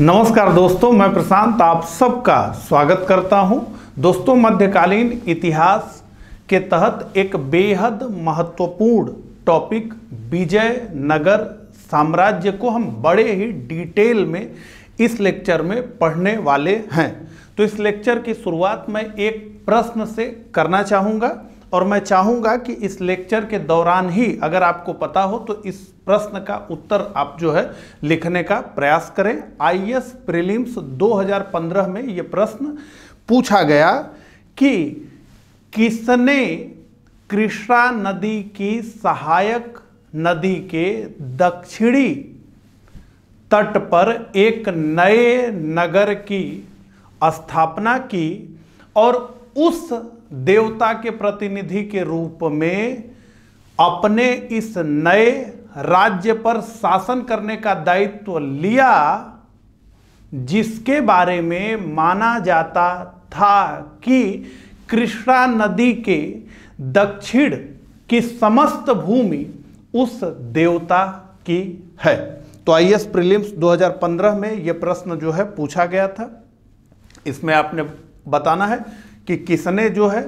नमस्कार दोस्तों मैं प्रशांत आप सबका स्वागत करता हूं दोस्तों मध्यकालीन इतिहास के तहत एक बेहद महत्वपूर्ण टॉपिक विजय नगर साम्राज्य को हम बड़े ही डिटेल में इस लेक्चर में पढ़ने वाले हैं तो इस लेक्चर की शुरुआत मैं एक प्रश्न से करना चाहूँगा और मैं चाहूँगा कि इस लेक्चर के दौरान ही अगर आपको पता हो तो इस प्रश्न का उत्तर आप जो है लिखने का प्रयास करें आईएएस प्रीलिम्स 2015 में ये प्रश्न पूछा गया कि किसने कृष्णा नदी की सहायक नदी के दक्षिणी तट पर एक नए नगर की स्थापना की और उस देवता के प्रतिनिधि के रूप में अपने इस नए राज्य पर शासन करने का दायित्व लिया जिसके बारे में माना जाता था कि कृष्णा नदी के दक्षिण की समस्त भूमि उस देवता की है तो आई एस प्रिलिम्स 2015 में यह प्रश्न जो है पूछा गया था इसमें आपने बताना है कि किसने जो है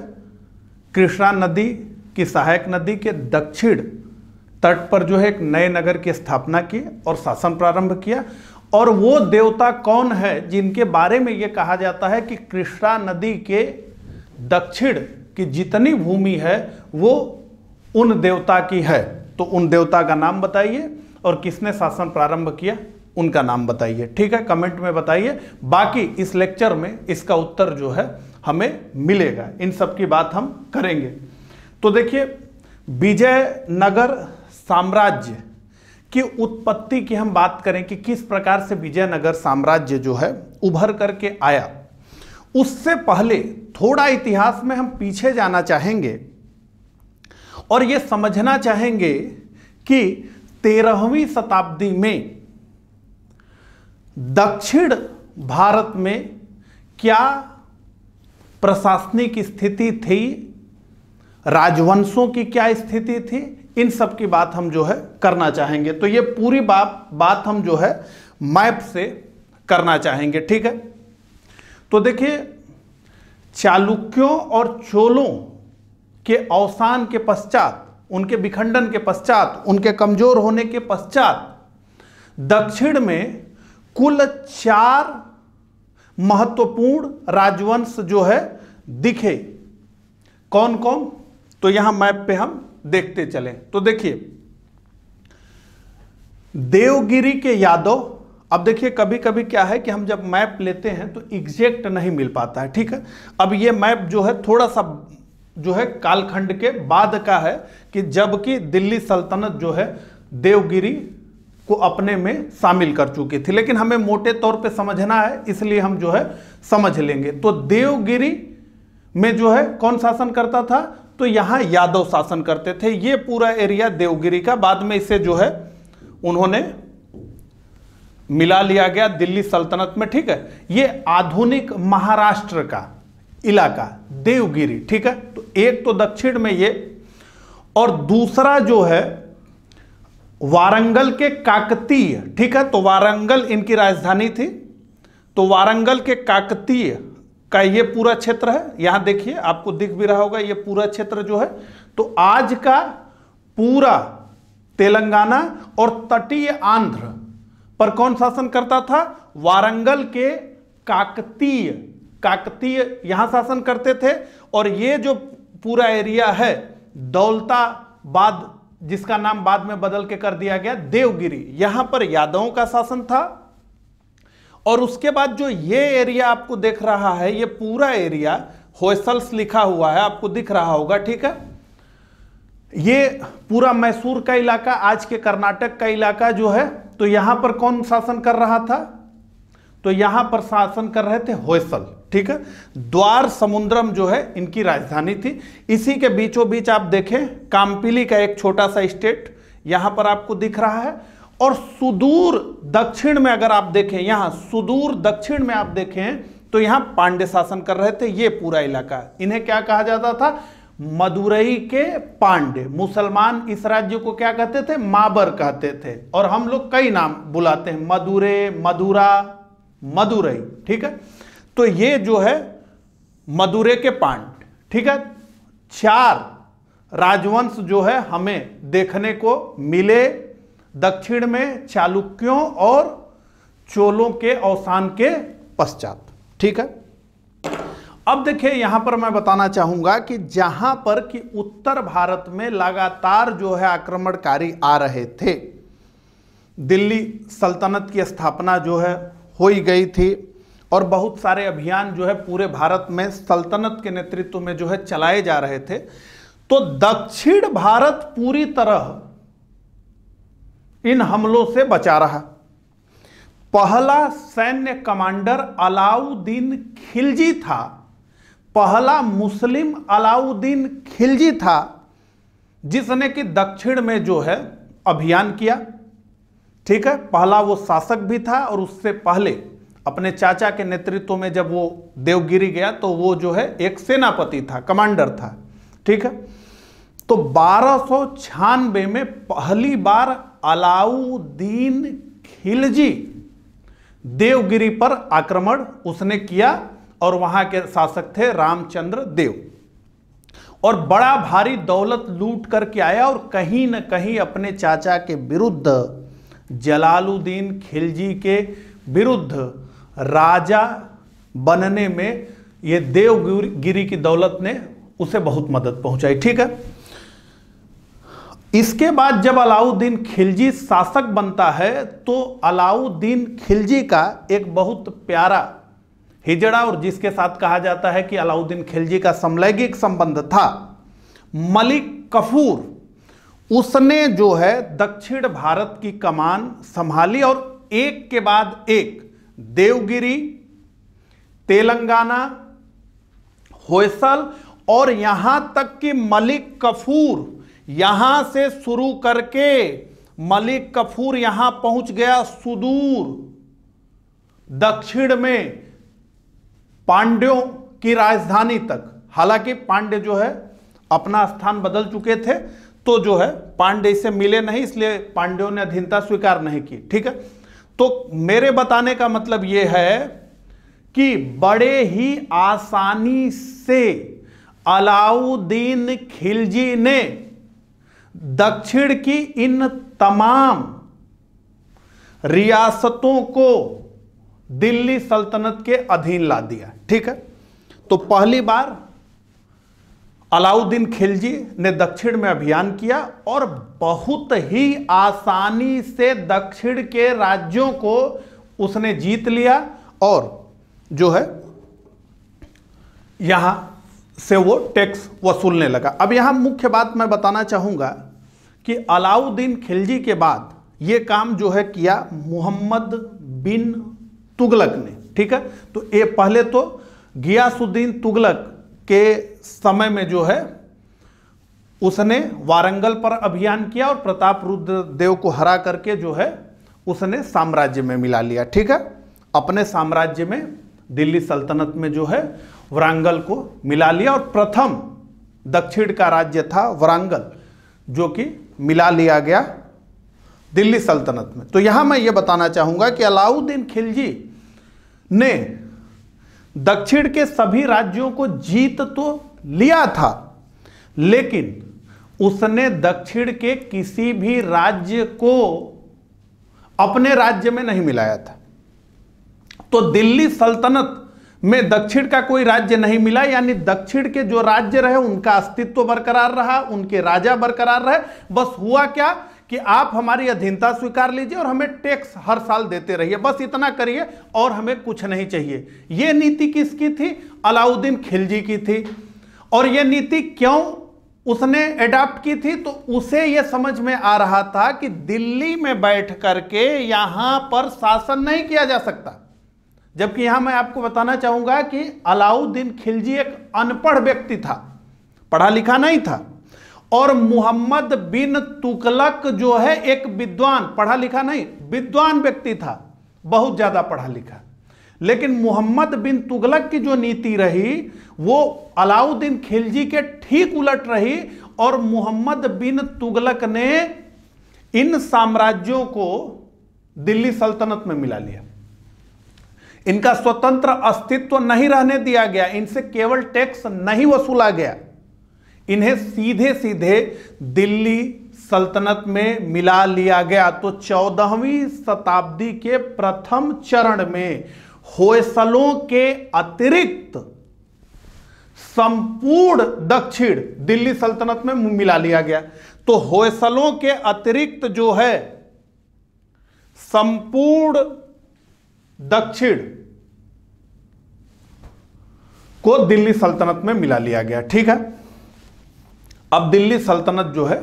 कृष्णा नदी की सहायक नदी के दक्षिण तट पर जो है एक नए नगर की स्थापना की और शासन प्रारंभ किया और वो देवता कौन है जिनके बारे में ये कहा जाता है कि कृष्णा नदी के दक्षिण की जितनी भूमि है वो उन देवता की है तो उन देवता का नाम बताइए और किसने शासन प्रारंभ किया उनका नाम बताइए ठीक है कमेंट में बताइए बाकी इस लेक्चर में इसका उत्तर जो है हमें मिलेगा इन सब की बात हम करेंगे तो देखिए विजयनगर साम्राज्य की उत्पत्ति की हम बात करें कि किस प्रकार से विजयनगर साम्राज्य जो है उभर करके आया उससे पहले थोड़ा इतिहास में हम पीछे जाना चाहेंगे और ये समझना चाहेंगे कि तेरहवीं शताब्दी में दक्षिण भारत में क्या प्रशासनिक स्थिति थी राजवंशों की क्या स्थिति थी इन सब की बात हम जो है करना चाहेंगे तो ये पूरी बात बात हम जो है मैप से करना चाहेंगे ठीक है तो देखिए चालुक्यों और चोलों के अवसान के पश्चात उनके विखंडन के पश्चात उनके कमजोर होने के पश्चात दक्षिण में कुल चार महत्वपूर्ण राजवंश जो है दिखे कौन कौन तो यहां मैप पे हम देखते चले तो देखिए देवगिरी के यादव अब देखिए कभी कभी क्या है कि हम जब मैप लेते हैं तो एग्जैक्ट नहीं मिल पाता है ठीक है अब ये मैप जो है थोड़ा सा जो है कालखंड के बाद का है कि जबकि दिल्ली सल्तनत जो है देवगिरी को अपने में शामिल कर चुके थे लेकिन हमें मोटे तौर पे समझना है इसलिए हम जो है समझ लेंगे तो देवगिरी में जो है कौन शासन करता था तो यहाँ यादव शासन करते थे ये पूरा एरिया देवगिरी का बाद में इसे जो है उन्होंने मिला लिया गया दिल्ली सल्तनत में ठीक है ये आधुनिक महाराष्ट्र का इलाका देवगिरी ठीक है तो एक तो दक्षिण में ये और दूसरा जो है वारंगल के काकतीय ठीक है तो वारंगल इनकी राजधानी थी तो वारंगल के काकतीय का ये पूरा क्षेत्र है यहां देखिए आपको दिख भी रहा होगा ये पूरा क्षेत्र जो है तो आज का पूरा तेलंगाना और तटीय आंध्र पर कौन शासन करता था वारंगल के काकतीय काकतीय यहां शासन करते थे और ये जो पूरा एरिया है दौलताबाद जिसका नाम बाद में बदल के कर दिया गया देवगिरी यहां पर यादवों का शासन था और उसके बाद जो ये एरिया आपको देख रहा है ये पूरा एरिया होसल्स लिखा हुआ है आपको दिख रहा होगा ठीक है ये पूरा मैसूर का इलाका आज के कर्नाटक का इलाका जो है तो यहां पर कौन शासन कर रहा था तो यहां पर शासन कर रहे थे होयसल ठीक है द्वार समुद्रम जो है इनकी राजधानी थी इसी के बीचों बीच आप देखें कामपिली का एक छोटा सा स्टेट यहां पर आपको दिख रहा है और सुदूर दक्षिण में अगर आप देखें यहां सुदूर दक्षिण में आप देखें तो यहां पांडे शासन कर रहे थे ये पूरा इलाका इन्हें क्या कहा जाता था मदुरई के पांडे मुसलमान इस राज्य को क्या कहते थे माबर कहते थे और हम लोग कई नाम बुलाते हैं मदुरे मदुरा मदुरई ठीक है तो ये जो है मदुरे के पांड ठीक है चार राजवंश जो है हमें देखने को मिले दक्षिण में चालुक्यों और चोलों के अवसान के पश्चात ठीक है अब देखिए यहां पर मैं बताना चाहूंगा कि जहां पर कि उत्तर भारत में लगातार जो है आक्रमणकारी आ रहे थे दिल्ली सल्तनत की स्थापना जो है हो ही गई थी और बहुत सारे अभियान जो है पूरे भारत में सल्तनत के नेतृत्व में जो है चलाए जा रहे थे तो दक्षिण भारत पूरी तरह इन हमलों से बचा रहा पहला सैन्य कमांडर अलाउद्दीन खिलजी था पहला मुस्लिम अलाउद्दीन खिलजी था जिसने कि दक्षिण में जो है अभियान किया ठीक है पहला वो शासक भी था और उससे पहले अपने चाचा के नेतृत्व में जब वो देवगिरी गया तो वो जो है एक सेनापति था कमांडर था ठीक है तो बारह में पहली बार अलाउद्दीन खिलजी देवगिरी पर आक्रमण उसने किया और वहां के शासक थे रामचंद्र देव और बड़ा भारी दौलत लूट करके आया और कहीं ना कहीं अपने चाचा के विरुद्ध जलालुद्दीन खिलजी के विरुद्ध राजा बनने में ये देवगिरी की दौलत ने उसे बहुत मदद पहुंचाई ठीक है इसके बाद जब अलाउद्दीन खिलजी शासक बनता है तो अलाउद्दीन खिलजी का एक बहुत प्यारा हिजड़ा और जिसके साथ कहा जाता है कि अलाउद्दीन खिलजी का समलैंगिक संबंध था मलिक कफूर उसने जो है दक्षिण भारत की कमान संभाली और एक के बाद एक देवगिरी तेलंगाना होयसल और यहां तक कि मलिक कफूर यहां से शुरू करके मलिक कफूर यहां पहुंच गया सुदूर दक्षिण में पांड्यों की राजधानी तक हालांकि पांड्य जो है अपना स्थान बदल चुके थे तो जो है पांडे से मिले नहीं इसलिए पांड्यों ने अधीनता स्वीकार नहीं की ठीक है तो मेरे बताने का मतलब यह है कि बड़े ही आसानी से अलाउद्दीन खिलजी ने दक्षिण की इन तमाम रियासतों को दिल्ली सल्तनत के अधीन ला दिया ठीक है तो पहली बार अलाउद्दीन खिलजी ने दक्षिण में अभियान किया और बहुत ही आसानी से दक्षिण के राज्यों को उसने जीत लिया और जो है यहां से वो टैक्स वसूलने लगा अब यहां मुख्य बात मैं बताना चाहूंगा कि अलाउद्दीन खिलजी के बाद ये काम जो है किया मोहम्मद बिन तुगलक ने ठीक है तो ये पहले तो गियासुद्दीन तुगलक के समय में जो है उसने वारंगल पर अभियान किया और प्रताप रुद्र देव को हरा करके जो है उसने साम्राज्य में मिला लिया ठीक है अपने साम्राज्य में दिल्ली सल्तनत में जो है वरांगल को मिला लिया और प्रथम दक्षिण का राज्य था वरांगल जो कि मिला लिया गया दिल्ली सल्तनत में तो यहां मैं ये बताना चाहूंगा कि अलाउद्दीन खिलजी ने दक्षिण के सभी राज्यों को जीत तो लिया था लेकिन उसने दक्षिण के किसी भी राज्य को अपने राज्य में नहीं मिलाया था तो दिल्ली सल्तनत में दक्षिण का कोई राज्य नहीं मिला यानी दक्षिण के जो राज्य रहे उनका अस्तित्व बरकरार रहा उनके राजा बरकरार रहे बस हुआ क्या कि आप हमारी अधीनता स्वीकार लीजिए और हमें टैक्स हर साल देते रहिए बस इतना करिए और हमें कुछ नहीं चाहिए ये नीति किसकी थी अलाउद्दीन खिलजी की थी और ये नीति क्यों उसने एडाप्ट की थी तो उसे यह समझ में आ रहा था कि दिल्ली में बैठ करके यहां पर शासन नहीं किया जा सकता जबकि यहां मैं आपको बताना चाहूंगा कि अलाउद्दीन खिलजी एक अनपढ़ व्यक्ति था पढ़ा लिखा नहीं था और मोहम्मद बिन तुकलक जो है एक विद्वान पढ़ा लिखा नहीं विद्वान व्यक्ति था बहुत ज्यादा पढ़ा लिखा लेकिन मोहम्मद बिन तुगलक की जो नीति रही वो अलाउद्दीन खिलजी के ठीक उलट रही और मोहम्मद बिन तुगलक ने इन साम्राज्यों को दिल्ली सल्तनत में मिला लिया इनका स्वतंत्र अस्तित्व नहीं रहने दिया गया इनसे केवल टैक्स नहीं वसूला गया इन्हें सीधे सीधे दिल्ली सल्तनत में मिला लिया गया तो चौदहवीं शताब्दी के प्रथम चरण में होयसलों के अतिरिक्त संपूर्ण दक्षिण दिल्ली सल्तनत में मिला लिया गया तो होयसलों के अतिरिक्त जो है संपूर्ण दक्षिण को दिल्ली सल्तनत में मिला लिया गया ठीक है अब दिल्ली सल्तनत जो है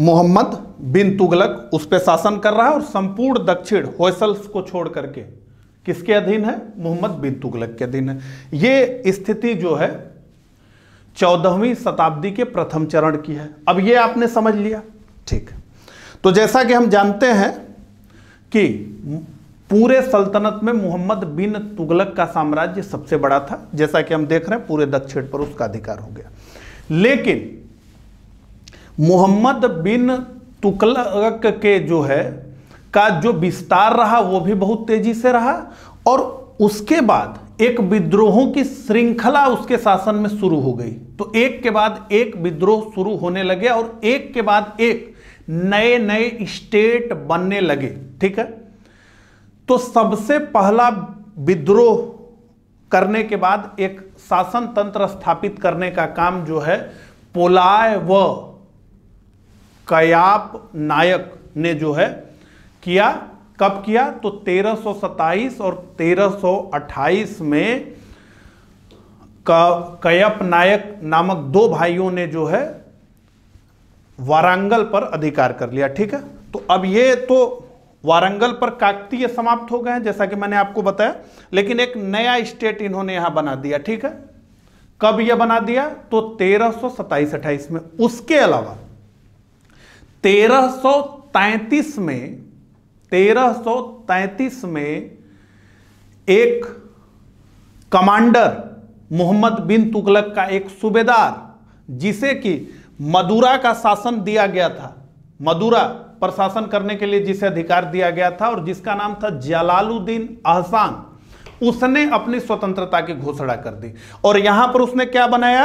मोहम्मद बिन तुगलक उस पर शासन कर रहा है और संपूर्ण दक्षिण होसल्स को छोड़ करके किसके अधीन है मोहम्मद बिन तुगलक के अधीन है ये स्थिति जो है चौदहवीं शताब्दी के प्रथम चरण की है अब ये आपने समझ लिया ठीक तो जैसा कि हम जानते हैं कि पूरे सल्तनत में मोहम्मद बिन तुगलक का साम्राज्य सबसे बड़ा था जैसा कि हम देख रहे हैं पूरे दक्षिण पर उसका अधिकार हो गया लेकिन मोहम्मद बिन तुकलक के जो है का जो विस्तार रहा वो भी बहुत तेजी से रहा और उसके बाद एक विद्रोहों की श्रृंखला उसके शासन में शुरू हो गई तो एक के बाद एक विद्रोह शुरू होने लगे और एक के बाद एक नए नए स्टेट बनने लगे ठीक है तो सबसे पहला विद्रोह करने के बाद एक शासन तंत्र स्थापित करने का काम जो है पोलाय व कयाप नायक ने जो है किया कब किया तो 1327 और 1328 में कयप नायक नामक दो भाइयों ने जो है वारंगल पर अधिकार कर लिया ठीक है तो अब ये तो वारंगल पर काकतीय समाप्त हो गए हैं जैसा कि मैंने आपको बताया लेकिन एक नया स्टेट इन्होंने यहां बना दिया ठीक है कब यह बना दिया तो तेरह सौ में उसके अलावा 1333 में 1333 में एक कमांडर मोहम्मद बिन तुगलक का एक सूबेदार जिसे कि मदुरा का शासन दिया गया था मदुरा पर शासन करने के लिए जिसे अधिकार दिया गया था और जिसका नाम था जलालुद्दीन अहसान उसने अपनी स्वतंत्रता की घोषणा कर दी और यहां पर उसने क्या बनाया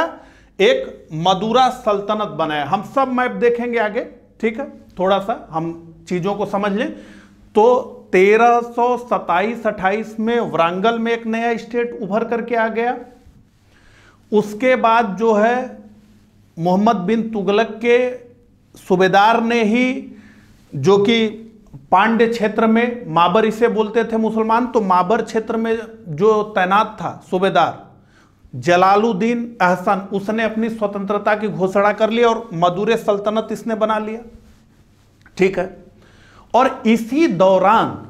एक मदुरा सल्तनत बनाया हम सब मैप देखेंगे आगे ठीक है थोड़ा सा हम चीज़ों को समझ लें तो तेरह सौ सताईस अट्ठाईस में वरांगल में एक नया स्टेट उभर करके आ गया उसके बाद जो है मोहम्मद बिन तुगलक के सूबेदार ने ही जो कि पांडे क्षेत्र में माबर इसे बोलते थे मुसलमान तो माबर क्षेत्र में जो तैनात था सूबेदार जलालुद्दीन अहसन उसने अपनी स्वतंत्रता की घोषणा कर ली और मदुरे सल्तनत इसने बना लिया ठीक है और इसी दौरान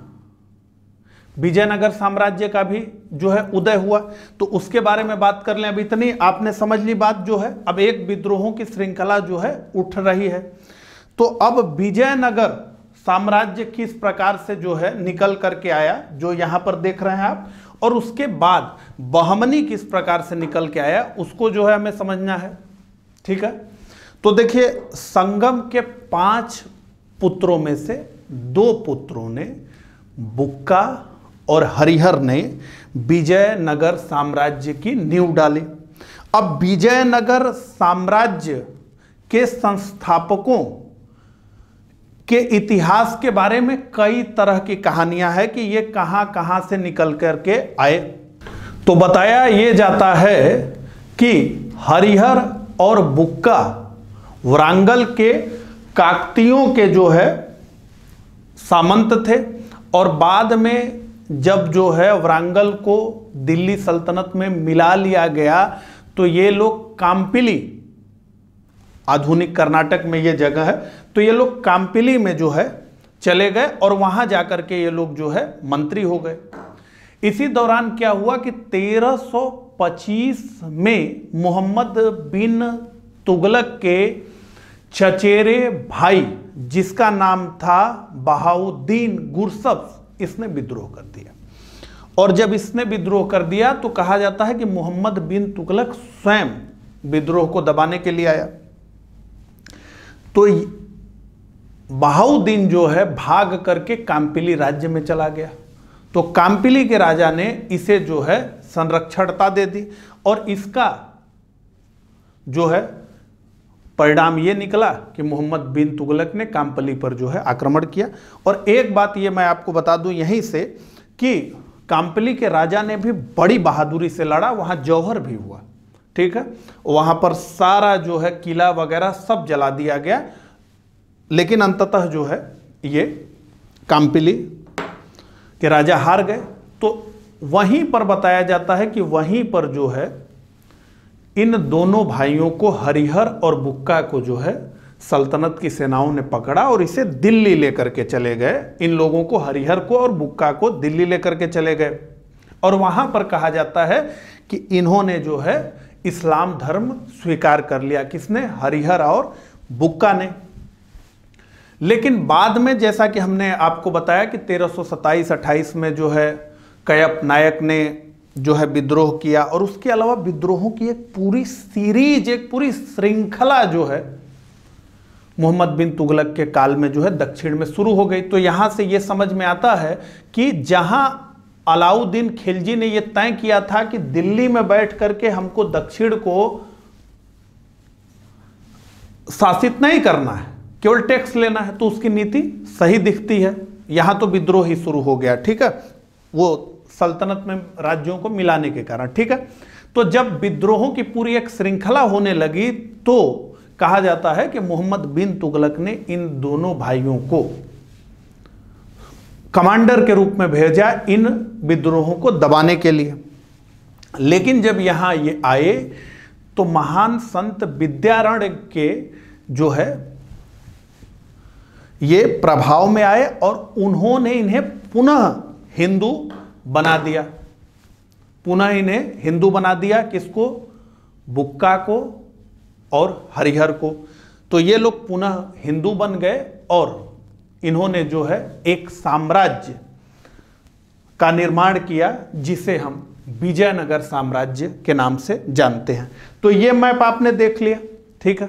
विजयनगर साम्राज्य का भी जो है उदय हुआ तो उसके बारे में बात कर लें अब इतनी आपने समझ ली बात जो है अब एक विद्रोहों की श्रृंखला जो है उठ रही है तो अब विजयनगर साम्राज्य किस प्रकार से जो है निकल करके आया जो यहां पर देख रहे हैं आप और उसके बाद बहमनी किस प्रकार से निकल के आया उसको जो है हमें समझना है ठीक है तो देखिए संगम के पांच पुत्रों में से दो पुत्रों ने बुक्का और हरिहर ने विजयनगर साम्राज्य की नींव डाली अब विजयनगर साम्राज्य के संस्थापकों के इतिहास के बारे में कई तरह की कहानियां हैं कि ये कहाँ कहाँ से निकल करके आए तो बताया ये जाता है कि हरिहर और बुक्का वरांगल के काकतियों के जो है सामंत थे और बाद में जब जो है वरांगल को दिल्ली सल्तनत में मिला लिया गया तो ये लोग काम्पिली आधुनिक कर्नाटक में ये जगह है तो ये लोग काम्पिली में जो है चले गए और वहां जाकर के ये लोग जो है मंत्री हो गए इसी दौरान क्या हुआ कि 1325 में मोहम्मद बिन तुगलक के चचेरे भाई जिसका नाम था बहाउद्दीन गुरसब इसने विद्रोह कर दिया और जब इसने विद्रोह कर दिया तो कहा जाता है कि मोहम्मद बिन तुगलक स्वयं विद्रोह को दबाने के लिए आया तो बहाउद्दीन जो है भाग करके काम्पिली राज्य में चला गया तो काम्पिली के राजा ने इसे जो है संरक्षणता दे दी और इसका जो है परिणाम ये निकला कि मोहम्मद बिन तुगलक ने काम्पली पर जो है आक्रमण किया और एक बात ये मैं आपको बता दूं यहीं से कि काम्पली के राजा ने भी बड़ी बहादुरी से लड़ा वहां जौहर भी हुआ ठीक है वहां पर सारा जो है किला वगैरह सब जला दिया गया लेकिन अंततः जो है ये काम्पिली के राजा हार गए तो वहीं पर बताया जाता है कि वहीं पर जो है इन दोनों भाइयों को हरिहर और बुक्का को जो है सल्तनत की सेनाओं ने पकड़ा और इसे दिल्ली लेकर के चले गए इन लोगों को हरिहर को और बुक्का को दिल्ली लेकर के चले गए और वहां पर कहा जाता है कि इन्होंने जो है इस्लाम धर्म स्वीकार कर लिया किसने हरिहर और बुक्का ने लेकिन बाद में जैसा कि हमने आपको बताया कि तेरह सौ में जो है कयप नायक ने जो है विद्रोह किया और उसके अलावा विद्रोहों की एक पूरी सीरीज एक पूरी श्रृंखला जो है मोहम्मद बिन तुगलक के काल में जो है दक्षिण में शुरू हो गई तो यहां से यह समझ में आता है कि जहां अलाउद्दीन खिलजी ने यह तय किया था कि दिल्ली में बैठ करके हमको दक्षिण को शासित नहीं करना है केवल टैक्स लेना है तो उसकी नीति सही दिखती है यहां तो विद्रोह ही शुरू हो गया ठीक है वो सल्तनत में राज्यों को मिलाने के कारण ठीक है तो जब विद्रोहों की पूरी एक श्रृंखला होने लगी तो कहा जाता है कि मोहम्मद बिन तुगलक ने इन दोनों भाइयों को कमांडर के रूप में भेजा इन विद्रोहों को दबाने के लिए लेकिन जब यहाँ ये आए तो महान संत विद्यारण के जो है ये प्रभाव में आए और उन्होंने इन्हें पुनः हिंदू बना दिया पुनः इन्हें हिंदू बना दिया किसको बुक्का को और हरिहर को तो ये लोग पुनः हिंदू बन गए और इन्होंने जो है एक साम्राज्य का निर्माण किया जिसे हम विजयनगर साम्राज्य के नाम से जानते हैं तो ये मैप आपने देख लिया ठीक है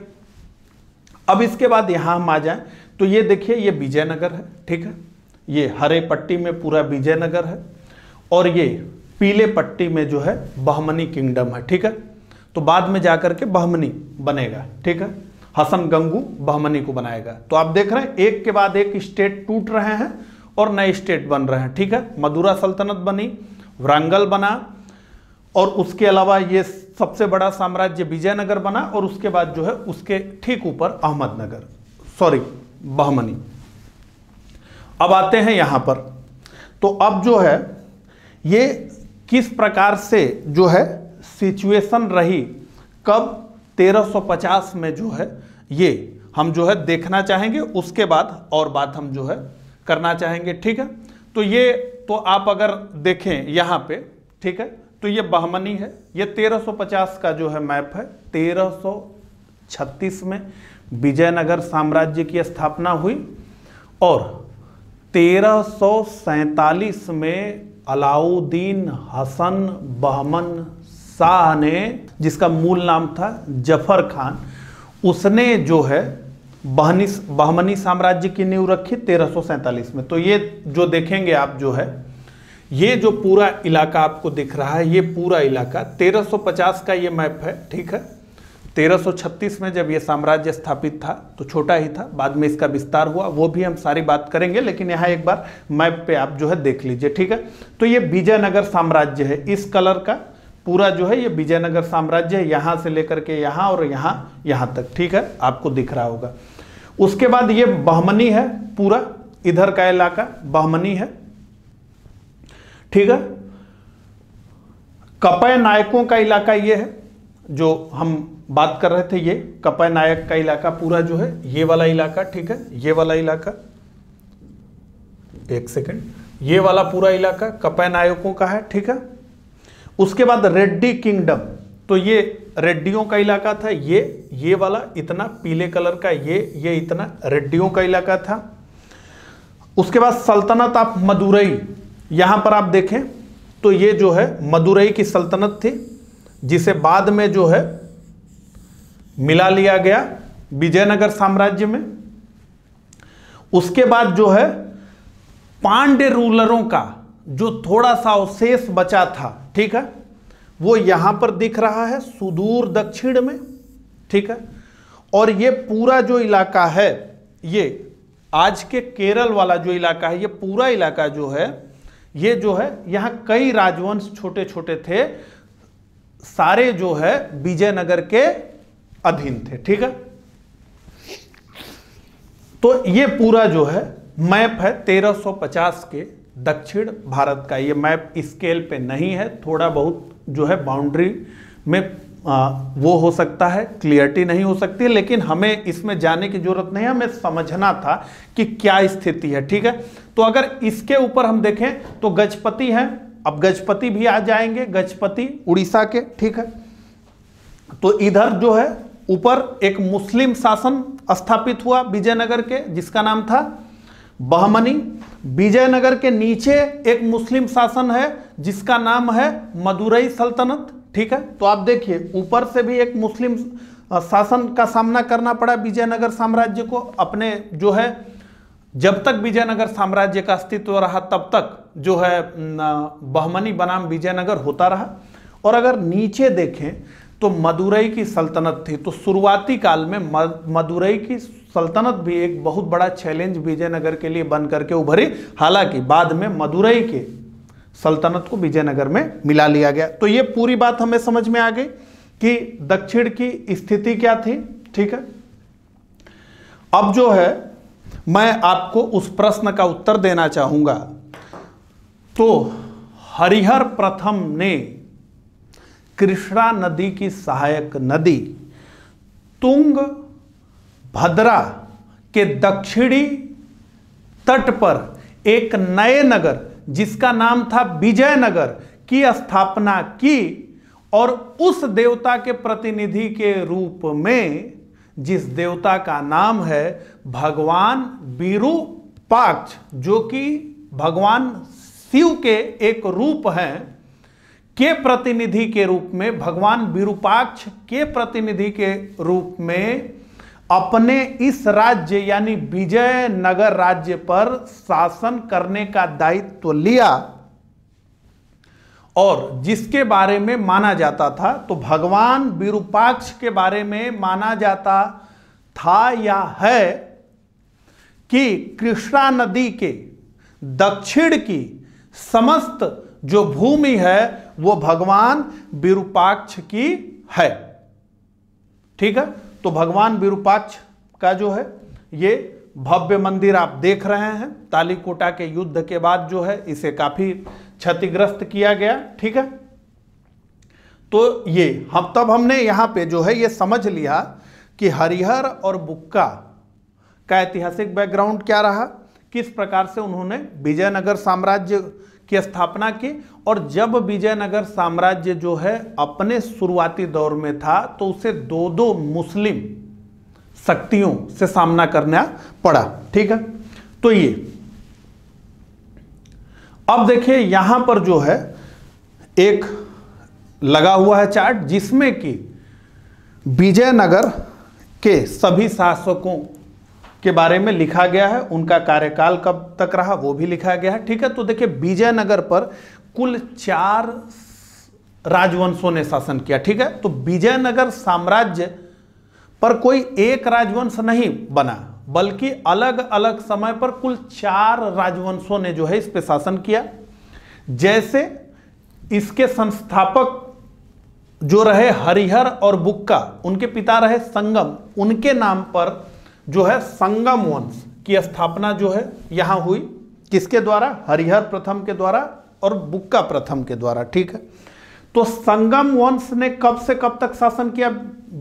अब इसके बाद यहां हम आ जाएं तो ये देखिए ये विजयनगर है ठीक है ये हरे पट्टी में पूरा विजयनगर है और ये पीले पट्टी में जो है बहमनी किंगडम है ठीक है तो बाद में जाकर के बहमनी बनेगा ठीक है हसन गंगू बहमनी को बनाएगा तो आप देख रहे हैं एक के बाद एक स्टेट टूट रहे हैं और नए स्टेट बन रहे हैं ठीक है मदुरा सल्तनत बनी वरंगल बना और उसके अलावा ये सबसे बड़ा साम्राज्य विजयनगर बना और उसके बाद जो है उसके ठीक ऊपर अहमदनगर सॉरी बहमनी अब आते हैं यहां पर तो अब जो है ये किस प्रकार से जो है सिचुएशन रही कब 1350 में जो है ये हम जो है देखना चाहेंगे उसके बाद और बात हम जो है करना चाहेंगे ठीक है तो ये तो आप अगर देखें यहाँ पे ठीक है तो ये बहमनी है ये 1350 का जो है मैप है 1336 में विजयनगर साम्राज्य की स्थापना हुई और 1347 में अलाउद्दीन हसन बहमन शाह ने जिसका मूल नाम था जफर खान उसने जो है बहनी बहमनी साम्राज्य की नींव रखी तेरह में तो ये जो देखेंगे आप जो है ये जो पूरा इलाका आपको दिख रहा है ये पूरा इलाका 1350 का ये मैप है ठीक है 1336 में जब ये साम्राज्य स्थापित था तो छोटा ही था बाद में इसका विस्तार हुआ वो भी हम सारी बात करेंगे लेकिन यहाँ एक बार मैप पे आप जो है देख लीजिए ठीक है तो ये विजयनगर साम्राज्य है इस कलर का पूरा जो है ये विजयनगर साम्राज्य है यहाँ से लेकर के यहाँ और यहाँ यहाँ तक ठीक है आपको दिख रहा होगा उसके बाद ये बहमनी है पूरा इधर का इलाका बहमनी है ठीक है कपय नायकों का इलाका ये है जो हम बात कर रहे थे ये कपय नायक का इलाका पूरा जो है ये वाला इलाका ठीक है ये वाला इलाका एक सेकंड ये वाला पूरा इलाका कपय नायकों का है ठीक है उसके बाद रेड्डी किंगडम तो ये रेड्डियों का इलाका था ये ये वाला इतना पीले कलर का ये ये इतना रेड्डियों का इलाका था उसके बाद सल्तनत ऑफ मदुरई यहां पर आप देखें तो ये जो है मदुरई की सल्तनत थी जिसे बाद में जो है मिला लिया गया विजयनगर साम्राज्य में उसके बाद जो है पांडे रूलरों का जो थोड़ा सा अवशेष बचा था ठीक है वो यहां पर दिख रहा है सुदूर दक्षिण में ठीक है और ये पूरा जो इलाका है ये आज के केरल वाला जो इलाका है ये पूरा इलाका जो है ये जो है यहाँ कई राजवंश छोटे छोटे थे सारे जो है विजयनगर के अधीन थे ठीक है तो ये पूरा जो है मैप है 1350 के दक्षिण भारत का ये मैप स्केल पे नहीं है थोड़ा बहुत जो है बाउंड्री में आ, वो हो सकता है क्लियरिटी नहीं हो सकती लेकिन हमें इसमें जाने की जरूरत नहीं हमें समझना था कि क्या स्थिति है ठीक है तो अगर इसके ऊपर हम देखें तो गजपति है अब गजपति भी आ जाएंगे गजपति उड़ीसा के ठीक है तो इधर जो है ऊपर एक मुस्लिम शासन स्थापित हुआ विजयनगर के जिसका नाम था बहमनी विजयनगर के नीचे एक मुस्लिम शासन है जिसका नाम है मदुरई सल्तनत ठीक है तो आप देखिए ऊपर से भी एक मुस्लिम शासन का सामना करना पड़ा विजयनगर साम्राज्य को अपने जो है जब तक विजयनगर साम्राज्य का अस्तित्व रहा तब तक जो है बहमनी बनाम विजयनगर होता रहा और अगर नीचे देखें तो मदुरई की सल्तनत थी तो शुरुआती काल में मदुरई की सल्तनत भी एक बहुत बड़ा चैलेंज विजयनगर के लिए बन करके उभरी हालांकि बाद में मदुरई के सल्तनत को विजयनगर में मिला लिया गया तो ये पूरी बात हमें समझ में आ गई कि दक्षिण की स्थिति क्या थी ठीक है अब जो है मैं आपको उस प्रश्न का उत्तर देना चाहूंगा तो हरिहर प्रथम ने कृष्णा नदी की सहायक नदी तुंग भद्रा के दक्षिणी तट पर एक नए नगर जिसका नाम था विजयनगर की स्थापना की और उस देवता के प्रतिनिधि के रूप में जिस देवता का नाम है भगवान विरूपाक्ष जो कि भगवान शिव के एक रूप हैं के प्रतिनिधि के रूप में भगवान विरूपाक्ष के प्रतिनिधि के रूप में अपने इस राज्य यानी विजयनगर राज्य पर शासन करने का दायित्व तो लिया और जिसके बारे में माना जाता था तो भगवान विरूपाक्ष के बारे में माना जाता था या है कि कृष्णा नदी के दक्षिण की समस्त जो भूमि है वो भगवान विरूपाक्ष की है ठीक है तो भगवान विरूपाक्ष का जो है ये भव्य मंदिर आप देख रहे हैं तालीकोटा के युद्ध के बाद जो है इसे काफी क्षतिग्रस्त किया गया ठीक है तो ये हम तब हमने यहां पे जो है ये समझ लिया कि हरिहर और बुक्का का ऐतिहासिक बैकग्राउंड क्या रहा किस प्रकार से उन्होंने विजयनगर साम्राज्य की स्थापना की और जब विजयनगर साम्राज्य जो है अपने शुरुआती दौर में था तो उसे दो दो मुस्लिम शक्तियों से सामना करना पड़ा ठीक है तो ये अब देखिए यहां पर जो है एक लगा हुआ है चार्ट जिसमें कि विजयनगर के सभी शासकों के बारे में लिखा गया है उनका कार्यकाल कब तक रहा वो भी लिखा गया है ठीक है तो देखिए विजयनगर पर कुल चार राजवंशों ने शासन किया ठीक है तो विजयनगर साम्राज्य पर कोई एक राजवंश नहीं बना बल्कि अलग अलग समय पर कुल चार राजवंशों ने जो है इस पर शासन किया जैसे इसके संस्थापक जो रहे हरिहर और बुक्का उनके पिता रहे संगम उनके नाम पर जो है संगम वंश की स्थापना जो है यहां हुई किसके द्वारा हरिहर प्रथम के द्वारा और बुक्का प्रथम के द्वारा ठीक है तो संगम वंश ने कब से कब तक शासन किया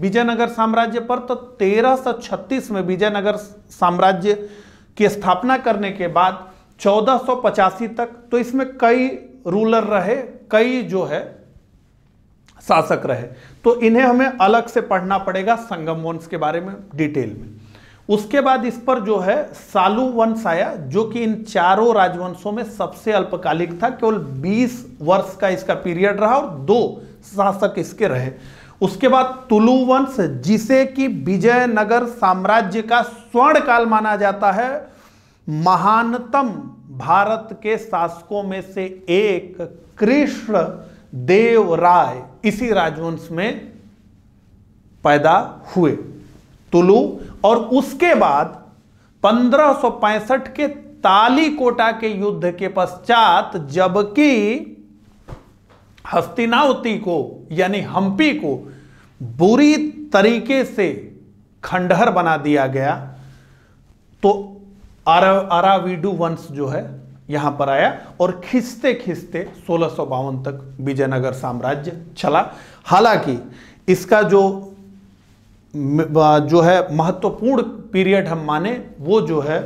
विजयनगर साम्राज्य पर तो 1336 में विजयनगर साम्राज्य की स्थापना करने के बाद पचासी तक तो इसमें कई रूलर रहे कई जो है शासक रहे तो इन्हें हमें अलग से पढ़ना पड़ेगा संगम वंश के बारे में डिटेल में उसके बाद इस पर जो है सालू वंश आया जो कि इन चारों राजवंशों में सबसे अल्पकालिक था केवल 20 वर्ष का इसका पीरियड रहा और दो शासक इसके रहे उसके बाद तुलु वंश जिसे कि विजयनगर साम्राज्य का स्वर्ण काल माना जाता है महानतम भारत के शासकों में से एक कृष्ण देव राय इसी राजवंश में पैदा हुए तुलु और उसके बाद पंद्रह के ताली कोटा के युद्ध के पश्चात जबकि हस्तिनावती को यानी हम्पी को बुरी तरीके से खंडहर बना दिया गया तो आरा वंश जो है यहां पर आया और खिसते खिसते सोलह तक विजयनगर साम्राज्य चला हालांकि इसका जो जो है महत्वपूर्ण पीरियड हम माने वो जो है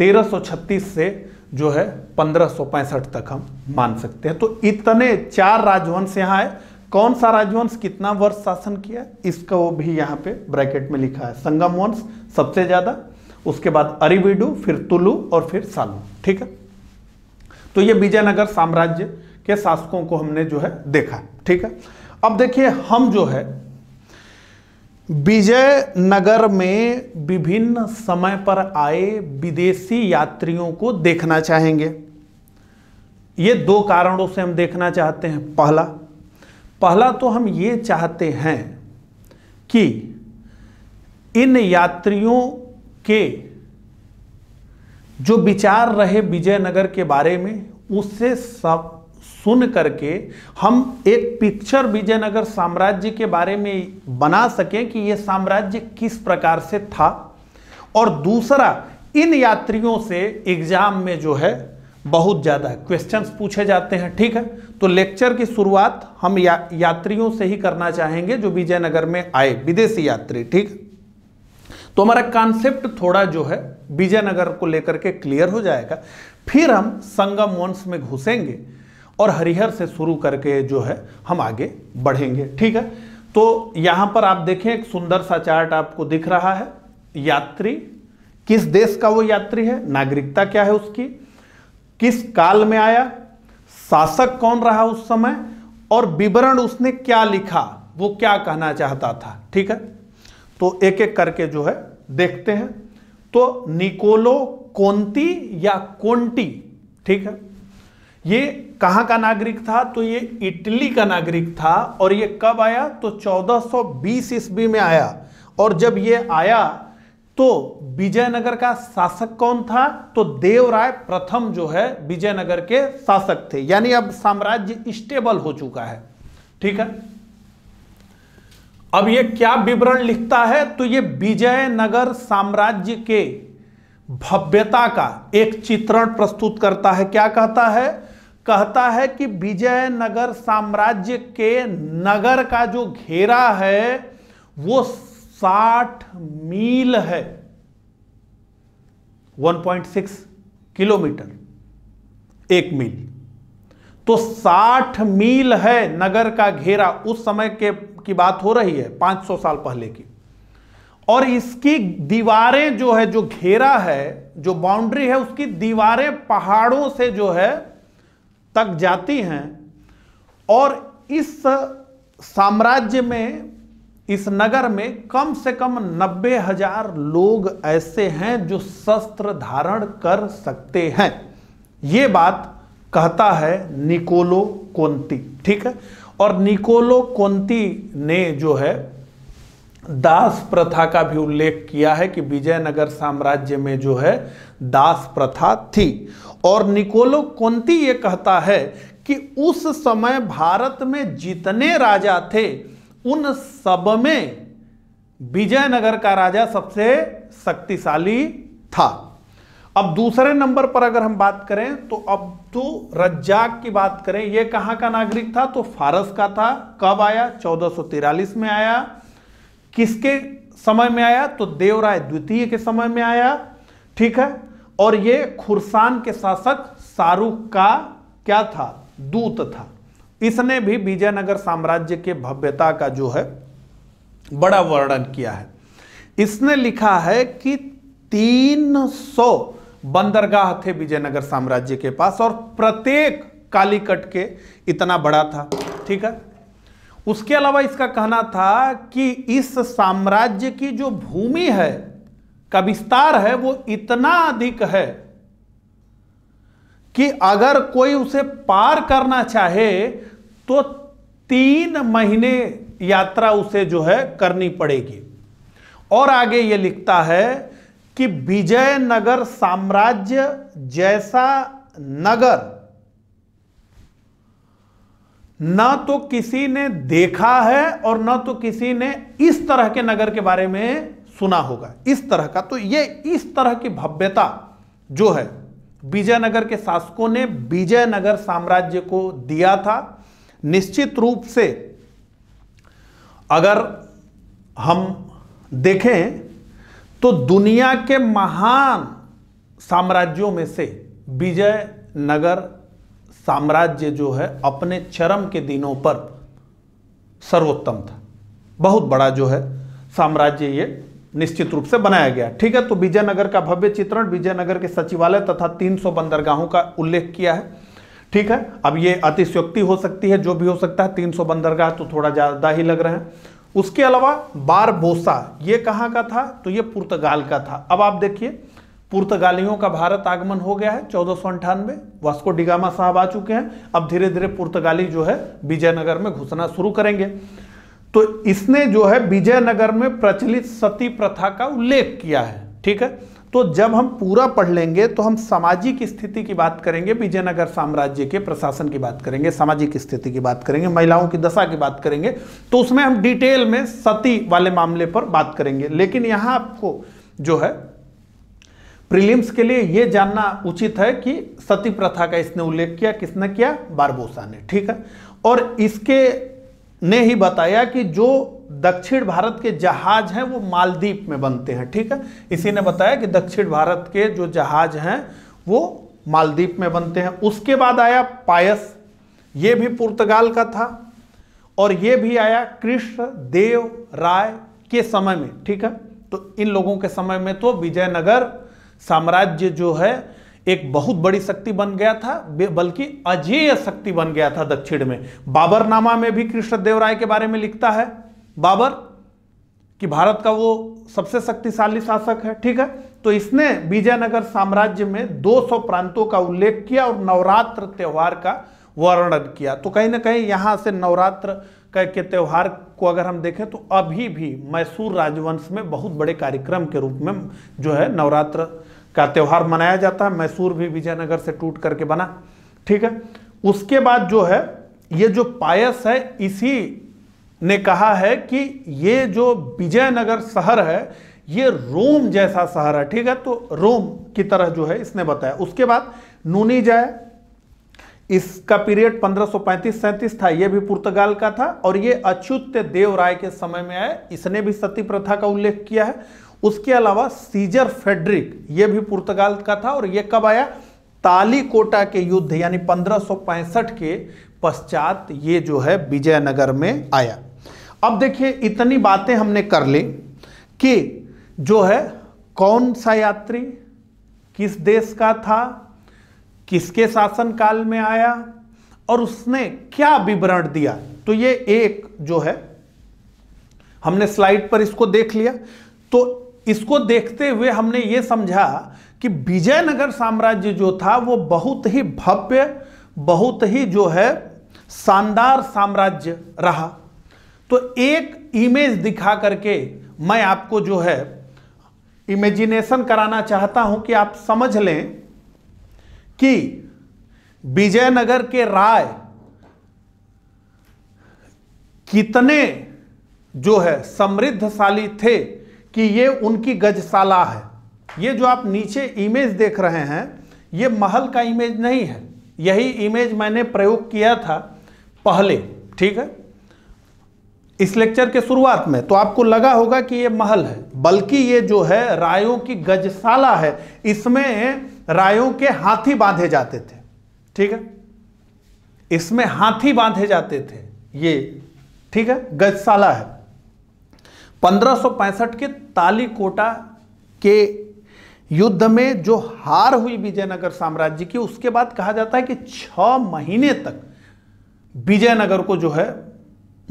1336 से जो है पंद्रह तक हम मान सकते हैं तो इतने चार राजवंश यहाँ है कौन सा राजवंश कितना वर्ष शासन किया इसका वो भी यहाँ पे ब्रैकेट में लिखा है संगम वंश सबसे ज्यादा उसके बाद अरिविडू फिर तुलु और फिर सालू ठीक है तो ये विजयनगर साम्राज्य के शासकों को हमने जो है देखा ठीक है अब देखिए हम जो है विजयनगर में विभिन्न समय पर आए विदेशी यात्रियों को देखना चाहेंगे ये दो कारणों से हम देखना चाहते हैं पहला पहला तो हम ये चाहते हैं कि इन यात्रियों के जो विचार रहे विजयनगर के बारे में उससे सब सुन करके हम एक पिक्चर विजयनगर साम्राज्य के बारे में बना सकें कि यह साम्राज्य किस प्रकार से था और दूसरा इन यात्रियों से एग्जाम में जो है बहुत ज़्यादा क्वेश्चंस पूछे जाते हैं ठीक है तो लेक्चर की शुरुआत हम या, यात्रियों से ही करना चाहेंगे जो विजयनगर में आए विदेशी यात्री ठीक तो हमारा कॉन्सेप्ट थोड़ा जो है विजयनगर को लेकर के क्लियर हो जाएगा फिर हम संगम वंश में घुसेंगे और हरिहर से शुरू करके जो है हम आगे बढ़ेंगे ठीक है तो यहां पर आप देखें एक सुंदर सा चार्ट आपको दिख रहा है यात्री किस देश का वो यात्री है नागरिकता क्या है उसकी किस काल में आया शासक कौन रहा उस समय और विवरण उसने क्या लिखा वो क्या कहना चाहता था ठीक है तो एक एक करके जो है देखते हैं तो निकोलो कोंती या कोंटी ठीक है ये कहां का नागरिक था तो ये इटली का नागरिक था और ये कब आया तो 1420 ईस्वी में आया और जब ये आया तो विजयनगर का शासक कौन था तो देवराय प्रथम जो है विजयनगर के शासक थे यानी अब साम्राज्य स्टेबल हो चुका है ठीक है अब ये क्या विवरण लिखता है तो ये विजयनगर साम्राज्य के भव्यता का एक चित्रण प्रस्तुत करता है क्या कहता है कहता है कि विजयनगर साम्राज्य के नगर का जो घेरा है वो साठ मील है 1.6 किलोमीटर एक मील तो 60 मील है नगर का घेरा उस समय के की बात हो रही है 500 साल पहले की और इसकी दीवारें जो है जो घेरा है जो बाउंड्री है उसकी दीवारें पहाड़ों से जो है तक जाती हैं और इस साम्राज्य में इस नगर में कम से कम नब्बे हजार लोग ऐसे हैं जो शस्त्र धारण कर सकते हैं ये बात कहता है निकोलो कोंती ठीक है और निकोलो कोंती ने जो है दास प्रथा का भी उल्लेख किया है कि विजयनगर साम्राज्य में जो है दास प्रथा थी और निकोलो कोंती ये कहता है कि उस समय भारत में जितने राजा थे उन सब में विजयनगर का राजा सबसे शक्तिशाली था अब दूसरे नंबर पर अगर हम बात करें तो अब तो रज्जाक की बात करें यह कहाँ का नागरिक था तो फारस का था कब आया चौदह में आया किसके समय में आया तो देवराय द्वितीय के समय में आया ठीक है और ये खुरसान के शासक शाहरुख का क्या था दूत था इसने भी विजयनगर साम्राज्य के भव्यता का जो है बड़ा वर्णन किया है इसने लिखा है कि 300 बंदरगाह थे विजयनगर साम्राज्य के पास और प्रत्येक कालीकट के इतना बड़ा था ठीक है उसके अलावा इसका कहना था कि इस साम्राज्य की जो भूमि है का विस्तार है वो इतना अधिक है कि अगर कोई उसे पार करना चाहे तो तीन महीने यात्रा उसे जो है करनी पड़ेगी और आगे ये लिखता है कि विजयनगर साम्राज्य जैसा नगर ना तो किसी ने देखा है और ना तो किसी ने इस तरह के नगर के बारे में सुना होगा इस तरह का तो ये इस तरह की भव्यता जो है विजयनगर के शासकों ने विजयनगर साम्राज्य को दिया था निश्चित रूप से अगर हम देखें तो दुनिया के महान साम्राज्यों में से विजयनगर साम्राज्य जो है अपने चरम के दिनों पर सर्वोत्तम था बहुत बड़ा जो है साम्राज्य ये निश्चित रूप से बनाया गया ठीक है तो विजयनगर का भव्य चित्रण विजयनगर के सचिवालय तथा 300 बंदरगाहों का उल्लेख किया है ठीक है अब ये अतिशयोक्ति हो सकती है जो भी हो सकता है 300 बंदरगाह तो थोड़ा ज़्यादा ही लग रहे हैं उसके अलावा बारबोसा ये कहाँ का था तो ये पुर्तगाल का था अब आप देखिए पुर्तगालियों का भारत आगमन हो गया है चौदह सौ अंठानवे वास्को डिगामा साहब आ चुके हैं अब धीरे धीरे पुर्तगाली जो है विजयनगर में घुसना शुरू करेंगे तो इसने जो है विजयनगर में प्रचलित सती प्रथा का उल्लेख किया है ठीक है तो जब हम पूरा पढ़ लेंगे तो हम सामाजिक स्थिति की बात करेंगे विजयनगर साम्राज्य के प्रशासन की बात करेंगे सामाजिक स्थिति की बात करेंगे महिलाओं की दशा की बात करेंगे तो उसमें हम डिटेल में सती वाले मामले पर बात करेंगे लेकिन यहाँ आपको जो है प्रीलिम्स के लिए यह जानना उचित है कि सती प्रथा का इसने उल्लेख किया किसने किया बारबोसा ने ठीक है और इसके ने ही बताया कि जो दक्षिण भारत के जहाज हैं वो मालदीप में बनते हैं ठीक है इसी ने बताया कि दक्षिण भारत के जो जहाज हैं वो मालदीप में बनते हैं उसके बाद आया पायस ये भी पुर्तगाल का था और ये भी आया कृष्ण देव राय के समय में ठीक है तो इन लोगों के समय में तो विजयनगर साम्राज्य जो है एक बहुत बड़ी शक्ति बन गया था बल्कि अजेय शक्ति बन गया था दक्षिण में बाबरनामा में भी कृष्णदेव राय के बारे में लिखता है बाबर कि भारत का वो सबसे शक्तिशाली शासक है ठीक है तो इसने विजयनगर साम्राज्य में 200 प्रांतों का उल्लेख किया और नवरात्र त्यौहार का वर्णन किया तो कहीं ना कहीं यहाँ से नवरात्र के त्यौहार को अगर हम देखें तो अभी भी मैसूर राजवंश में बहुत बड़े कार्यक्रम के रूप में जो है नवरात्र का त्यौहार मनाया जाता है मैसूर भी विजयनगर से टूट करके बना ठीक है उसके बाद जो है ये जो पायस है इसी ने कहा है कि ये जो विजयनगर शहर है ये रोम जैसा शहर है ठीक है तो रोम की तरह जो है इसने बताया उसके बाद नूनी जाए इसका पीरियड 1535 सौ था यह भी पुर्तगाल का था और ये अच्युत देव राय के समय में आया इसने भी सती प्रथा का उल्लेख किया है उसके अलावा सीजर फेडरिक ये भी पुर्तगाल का था और ये कब आया तालीकोटा के युद्ध यानी 1565 के पश्चात ये जो है विजयनगर में आया अब देखिए इतनी बातें हमने कर ली कि जो है कौन सा यात्री किस देश का था किसके शासन काल में आया और उसने क्या विवरण दिया तो ये एक जो है हमने स्लाइड पर इसको देख लिया तो इसको देखते हुए हमने ये समझा कि विजयनगर साम्राज्य जो था वो बहुत ही भव्य बहुत ही जो है शानदार साम्राज्य रहा तो एक इमेज दिखा करके मैं आपको जो है इमेजिनेशन कराना चाहता हूं कि आप समझ लें कि विजयनगर के राय कितने जो है समृद्धशाली थे कि ये उनकी गजशाला है ये जो आप नीचे इमेज देख रहे हैं ये महल का इमेज नहीं है यही इमेज मैंने प्रयोग किया था पहले ठीक है इस लेक्चर के शुरुआत में तो आपको लगा होगा कि ये महल है बल्कि ये जो है रायों की गजशाला है इसमें रायों के हाथी बांधे जाते थे ठीक है इसमें हाथी बांधे जाते थे ये ठीक है गजशाला है पंद्रह के तालीकोटा के युद्ध में जो हार हुई विजयनगर साम्राज्य की उसके बाद कहा जाता है कि छ महीने तक विजयनगर को जो है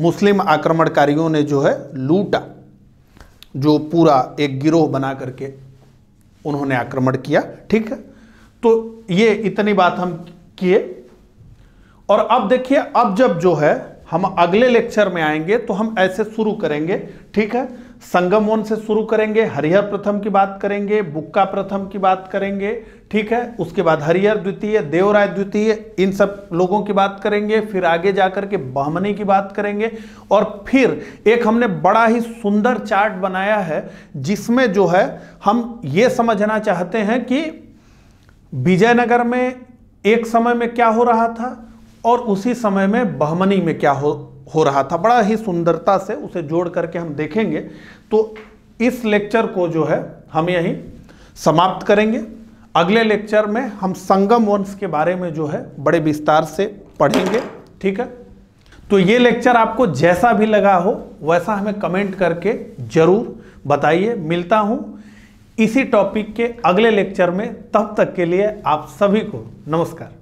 मुस्लिम आक्रमणकारियों ने जो है लूटा जो पूरा एक गिरोह बना करके उन्होंने आक्रमण किया ठीक है तो ये इतनी बात हम किए और अब देखिए अब जब जो है हम अगले लेक्चर में आएंगे तो हम ऐसे शुरू करेंगे ठीक है वन से शुरू करेंगे हरिहर प्रथम की बात करेंगे बुक्का प्रथम की बात करेंगे ठीक है उसके बाद हरिहर द्वितीय देवराय द्वितीय इन सब लोगों की बात करेंगे फिर आगे जाकर के बहमनी की बात करेंगे और फिर एक हमने बड़ा ही सुंदर चार्ट बनाया है जिसमें जो है हम ये समझना चाहते हैं कि विजयनगर में एक समय में क्या हो रहा था और उसी समय में बहमनी में क्या हो हो रहा था बड़ा ही सुंदरता से उसे जोड़ करके हम देखेंगे तो इस लेक्चर को जो है हम यहीं समाप्त करेंगे अगले लेक्चर में हम संगम वंश के बारे में जो है बड़े विस्तार से पढ़ेंगे ठीक है तो ये लेक्चर आपको जैसा भी लगा हो वैसा हमें कमेंट करके ज़रूर बताइए मिलता हूँ इसी टॉपिक के अगले लेक्चर में तब तक के लिए आप सभी को नमस्कार